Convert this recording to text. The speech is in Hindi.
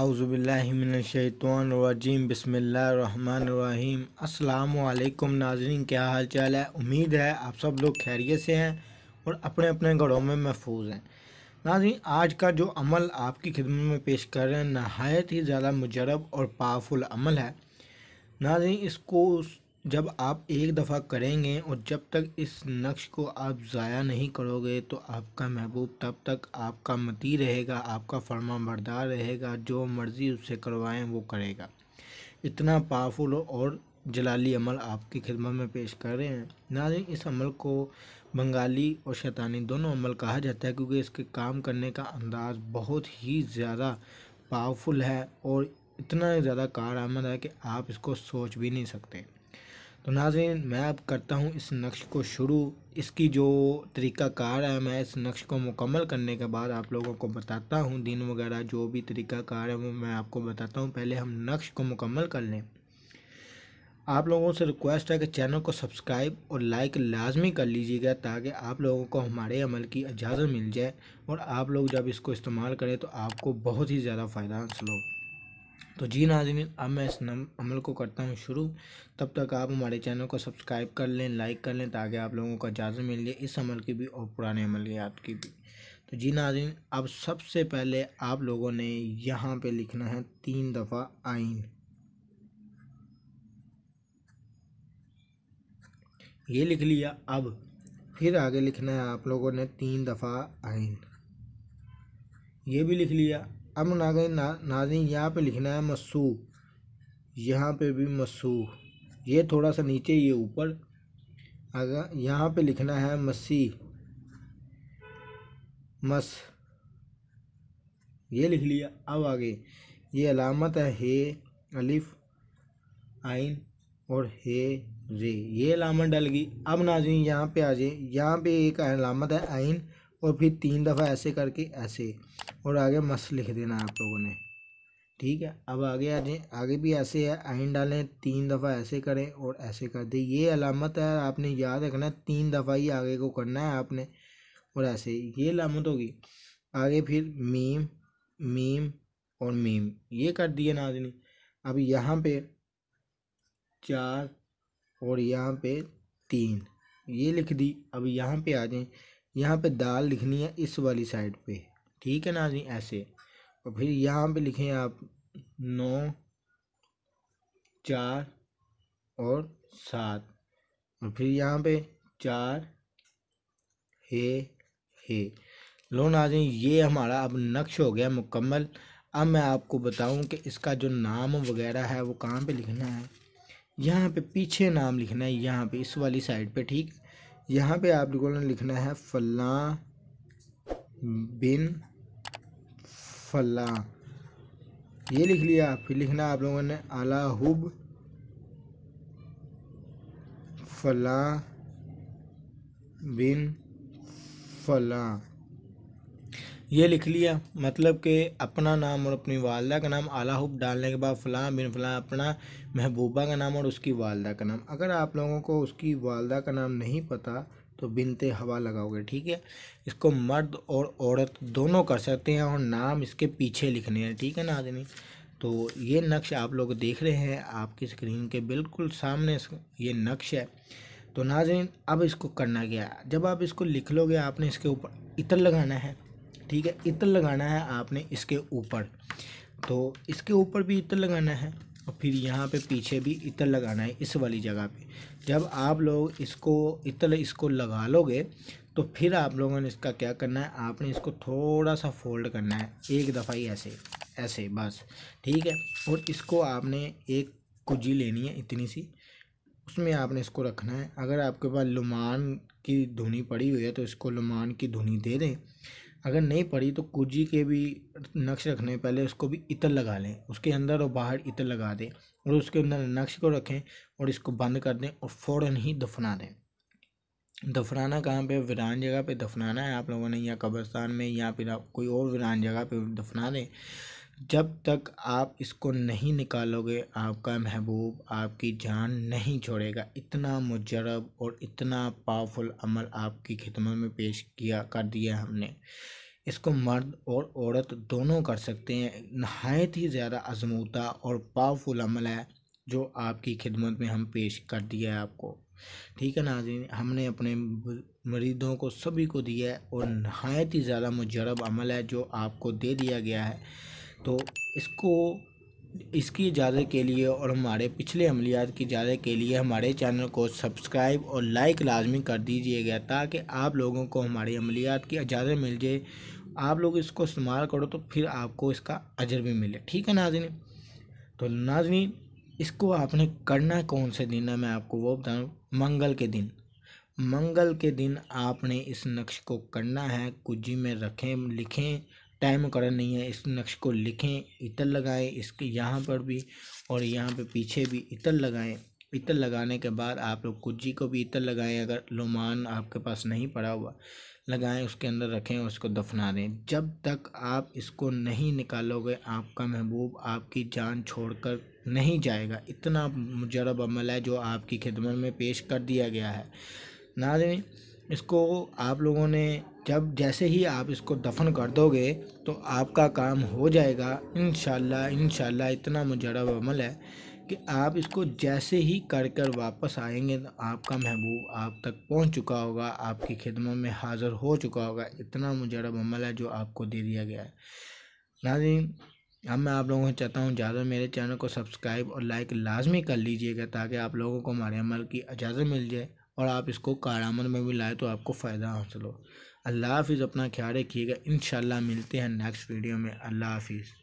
आउज़बिल्लिमिनशैतवानरजीम बसमीम अल्लाम नाजरीन क्या हाल चाल है उम्मीद है आप सब लोग खैरियत से हैं और अपने अपने घरों में महफूज हैं नाजरन आज का जो अमल आपकी खिदमत में पेश कर रहे हैं नहायत ही ज़्यादा मुजरब और पावरफुल अमल है नाजरन इसको जब आप एक दफ़ा करेंगे और जब तक इस नक्श को आप ज़ाया नहीं करोगे तो आपका महबूब तब तक आपका मती रहेगा आपका फर्मा बरदार रहेगा जो मर्ज़ी उससे करवाएं वो करेगा इतना पावरफुल और जलाली अमल आपकी खिदमत में पेश कर रहे हैं ही इस अमल को बंगाली और शैतानी दोनों अमल कहा जाता है क्योंकि इसके काम करने का अंदाज़ बहुत ही ज़्यादा पावरफुल है और इतना ज़्यादा कार है कि आप इसको सोच भी नहीं सकते तो नाजरीन मैं अब करता हूँ इस नक्श को शुरू इसकी जो तरीक़ाकार है मैं इस नक्श को मुकम्मल करने के बाद आप लोगों को बताता हूँ दिन वगैरह जो भी तरीक़ाकार है वो मैं आपको बताता हूँ पहले हम नक्श को मुकम्मल कर लें आप लोगों से रिक्वेस्ट है कि चैनल को सब्सक्राइब और लाइक लाजमी कर लीजिएगा ताकि आप लोगों को हमारे अमल की इजाज़त मिल जाए और आप लोग जब इसको इस्तेमाल करें तो आपको बहुत ही ज़्यादा फ़ायदा हासिल हो तो जी नाजरीन अब मैं इस नम अमल को करता हूँ शुरू तब तक आप हमारे चैनल को सब्सक्राइब कर लें लाइक कर लें ताकि आप लोगों को इजाज़त मिल जाए इस अमल की भी और पुराने अमल याद की भी तो जी नाजरीन अब सबसे पहले आप लोगों ने यहाँ पे लिखना है तीन दफ़ा आइन ये लिख लिया अब फिर आगे लिखना है आप लोगों ने तीन दफ़ा आइन ये भी लिख लिया अब नागरिन ना, नाजी यहाँ पे लिखना है मसू यहाँ पे भी मसू ये थोड़ा सा नीचे ये ऊपर अगर यहाँ पे लिखना है मसी मस ये लिख लिया अब आगे ये अलामत है हे अलिफ आइन और हे रे ये अलामत डल गई अब नाजरीन यहाँ पे आ जाए यहाँ पे एक अलामत है आइन और फिर तीन दफ़ा ऐसे करके ऐसे और आगे मस्त लिख देना आप लोगों ने ठीक है अब आगे आ जाए आगे भी ऐसे है आइन डालें तीन दफ़ा ऐसे करें और ऐसे कर दें ये अलामत है आपने याद रखना है तीन दफ़ा ही आगे को करना है आपने और ऐसे ये अलामत होगी आगे फिर मीम मीम और मीम ये कर दिए नाजनी अब यहाँ पे चार और यहाँ पे तीन ये लिख दी अब यहाँ पे आ जाए यहाँ पे दाल लिखनी है इस वाली साइड पे ठीक है ना जी ऐसे और फिर यहाँ पे लिखें आप नौ चार और सात और फिर यहाँ पे चार हे हे लो जी ये हमारा अब नक्श हो गया मुकम्मल अब मैं आपको बताऊं कि इसका जो नाम वगैरह है वो कहाँ पे लिखना है यहाँ पे पीछे नाम लिखना है यहाँ पे इस वाली साइड पे ठीक यहाँ पे आप लोगों ने लिखना है फला बिन फला ये लिख लिया फिर लिखना आप लोगों ने आला हुब फला बिन फला ये लिख लिया मतलब कि अपना नाम और अपनी वालदा का नाम आला हुब डालने के बाद फ़लाँ बिन फ़लाँ अपना महबूबा का नाम और उसकी वालदा का नाम अगर आप लोगों को उसकी वालदा का नाम नहीं पता तो बिनते हवा लगाओगे ठीक है इसको मर्द और औरत दोनों कर सकते हैं और नाम इसके पीछे लिखने हैं ठीक है ना आदमी तो ये नक्श आप लोग देख रहे हैं आपकी स्क्रीन के बिल्कुल सामने ये नक्श है तो नाजरीन अब इसको करना क्या जब आप इसको लिख लोगे आपने इसके ऊपर इतर लगाना है ठीक है इतल लगाना है आपने इसके ऊपर तो इसके ऊपर भी इतल लगाना है और फिर यहाँ पे पीछे भी इतल लगाना है इस वाली जगह पे जब आप लोग इसको इतल इसको लगा लोगे तो फिर आप लोगों ने इसका क्या करना है आपने इसको थोड़ा सा फोल्ड करना है एक दफ़ा ही ऐसे ऐसे बस ठीक है और इसको आपने एक कुजी लेनी है इतनी सी उसमें आपने इसको रखना है अगर आपके पास लुमान की धुनी पड़ी हुई है तो इसको लुमान की धुनी दे दें अगर नहीं पड़ी तो कुजी के भी नक्श रखने पहले उसको भी इतर लगा लें उसके अंदर और बाहर इतर लगा दें और उसके अंदर नक्श को रखें और इसको बंद कर दें और फ़ौर ही दफना दें दफनाना कहाँ पे वीरान जगह पे दफनाना है आप लोगों ने या कब्रस्तान में या फिर आप कोई और वीरान जगह पे दफना दें जब तक आप इसको नहीं निकालोगे आपका महबूब आपकी जान नहीं छोड़ेगा इतना मुजरब और इतना पावरफुल अमल आपकी खिदमत में पेश किया कर दिया हमने इसको मर्द और औरत दोनों कर सकते हैं नहायत ही ज़्यादा आजमूता और पावरफुल अमल है जो आपकी खिदमत में हम पेश कर दिया है आपको ठीक है नाजीन हमने अपने मरीदों को सभी को दिया है और नहायत ही ज़्यादा मुजरब अमल है जो आपको दे दिया गया है तो इसको इसकी इजाज़त के लिए और हमारे पिछले अमलियात की इजाज़त के लिए हमारे चैनल को सब्सक्राइब और लाइक लाजमी कर दीजिएगा ताकि आप लोगों को हमारे अमलियात की इजाज़त मिल जाए आप लोग इसको इस्तेमाल करो तो फिर आपको इसका अजर भी मिले ठीक है नाजन तो नाजनी इसको आपने करना कौन से दिन है मैं आपको वो बताऊँ मंगल के दिन मंगल के दिन आपने इस नक्श को करना है कुजी में रखें लिखें टाइम करंट नहीं है इस नक्श को लिखें इतर लगाएं इसके यहाँ पर भी और यहाँ पे पीछे भी इतर लगाएं इतर लगाने के बाद आप लोग कुज्जी को भी इतर लगाएं अगर लोमान आपके पास नहीं पड़ा हुआ लगाएं उसके अंदर रखें और उसको दफना दें जब तक आप इसको नहीं निकालोगे आपका महबूब आपकी जान छोड़कर नहीं जाएगा इतना मुजरब अमल है जो आपकी खिदमत में पेश कर दिया गया है ना इसको आप लोगों ने जब जैसे ही आप इसको दफन कर दोगे तो आपका काम हो जाएगा इन शाला इतना मुजरब अमल है कि आप इसको जैसे ही कर कर वापस आएंगे तो आपका महबूब आप तक पहुंच चुका होगा आपकी खिदमत में हाज़िर हो चुका होगा इतना मुजरब अमल है जो आपको दे दिया गया है नाजी अब मैं आप लोगों से चाहता हूँ ज़्यादा मेरे चैनल को सब्सक्राइब और लाइक लाजमी कर लीजिएगा ताकि आप लोगों को हमारे अमल की इजाज़त मिल जाए और आप इसको कार में भी लाए तो आपको फ़ायदा हासिल हो अल्लाह हाफिज़ अपना ख्याल रखिएगा इन मिलते हैं नेक्स्ट वीडियो में अल्लाह हाफिज़